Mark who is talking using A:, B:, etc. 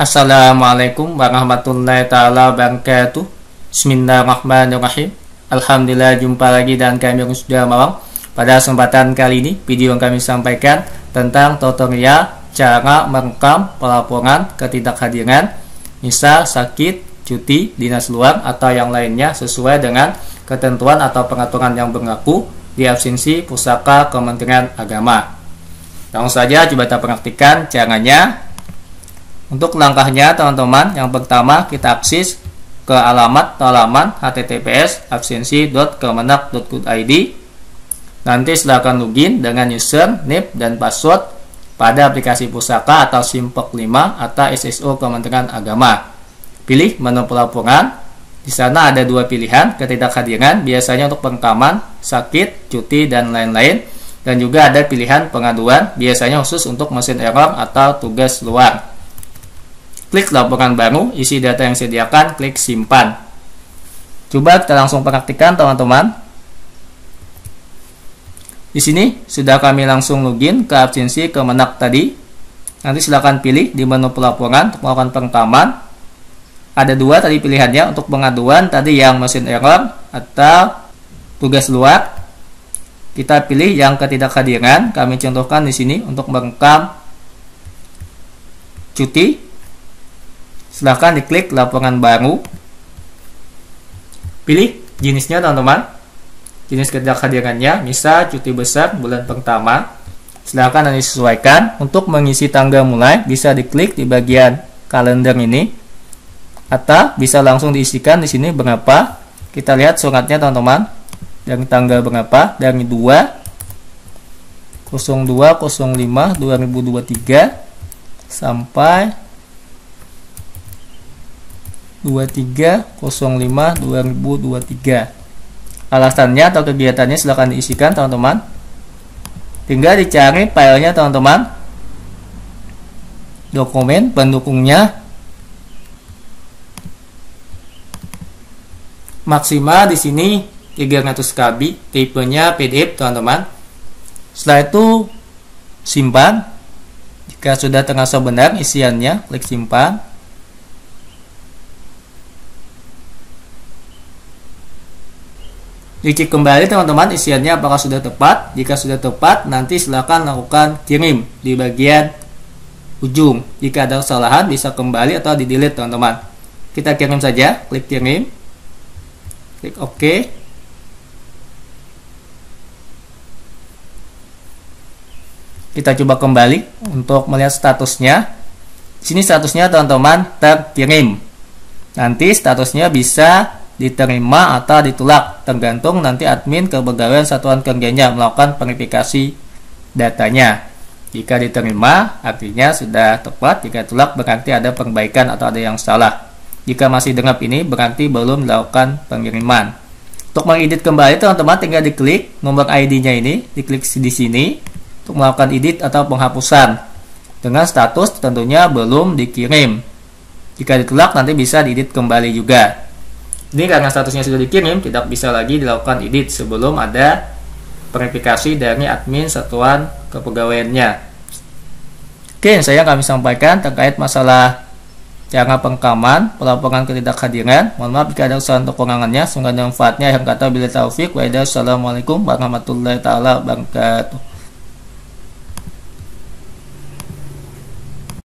A: Assalamualaikum warahmatullahi taala wabarakatuh. Bismillahirrahmanirrahim. Alhamdulillah jumpa lagi dan kami sudah malam. Pada kesempatan kali ini video yang kami sampaikan tentang tutorial cara merekam pelaporan ketidakhadiran misal sakit, cuti, dinas luar atau yang lainnya sesuai dengan ketentuan atau pengaturan yang berlaku di absensi pusaka Kementerian Agama. Langsung saja coba kita praktikkan caranya untuk langkahnya teman-teman, yang pertama kita akses ke alamat halaman https absensi.kemenak.go.id. Nanti silakan login dengan user, NIP, dan password pada aplikasi pusaka atau simpok 5 atau SSO Kementerian Agama. Pilih menu pelaporan. Di sana ada dua pilihan, ketidakhadiran, biasanya untuk pengkaman, sakit, cuti, dan lain-lain. Dan juga ada pilihan pengaduan, biasanya khusus untuk mesin error atau tugas luar. Klik laporan baru, isi data yang sediakan, klik simpan. Coba kita langsung praktikan teman-teman. Di sini sudah kami langsung login ke absensi Kemenak tadi. Nanti silakan pilih di menu pelaporan untuk melakukan perekaman. Ada dua tadi pilihannya untuk pengaduan tadi yang mesin error atau tugas luar. Kita pilih yang ketidakhadiran. Kami contohkan di sini untuk merekam cuti silahkan diklik lapangan baru pilih jenisnya teman-teman jenis kerja kehadirannya bisa cuti besar bulan pertama silahkan nanti sesuaikan untuk mengisi tanggal mulai bisa diklik di bagian kalender ini atau bisa langsung diisikan di sini berapa kita lihat suratnya teman-teman dari tanggal berapa dari 2 02 05 2023 sampai 23.05.2023 alasannya atau kegiatannya silahkan diisikan teman-teman tinggal dicari filenya teman-teman dokumen pendukungnya maksimal di sini 300 KB tipenya PDF teman-teman setelah itu simpan jika sudah terasa benar isiannya klik simpan Dicek kembali teman-teman isiannya apakah sudah tepat. Jika sudah tepat, nanti silahkan lakukan kirim di bagian ujung. Jika ada kesalahan bisa kembali atau di delete teman-teman. Kita kirim saja, klik kirim. Klik OK. Kita coba kembali untuk melihat statusnya. sini statusnya teman-teman terkirim. Nanti statusnya bisa diterima atau ditolak tergantung nanti admin kepegawaian satuan kerjanya melakukan verifikasi datanya. Jika diterima, artinya sudah tepat. Jika tolak, berarti ada perbaikan atau ada yang salah. Jika masih dengap ini, berarti belum dilakukan pengiriman. Untuk mengedit kembali, teman-teman tinggal diklik nomor ID-nya ini, diklik di sini untuk melakukan edit atau penghapusan dengan status tentunya belum dikirim. Jika ditolak, nanti bisa diedit kembali juga. Ini karena statusnya sudah dikirim, tidak bisa lagi dilakukan edit sebelum ada verifikasi dari admin satuan kepegawaiannya. Oke, saya kami sampaikan terkait masalah cara pengkaman, pelaporan ketidakhadiran. Mohon maaf jika ada kesalahan untuk kurangannya. Semoga ada manfaatnya. Yang kata bila taufik. Wassalamualaikum warahmatullahi taala wabarakatuh.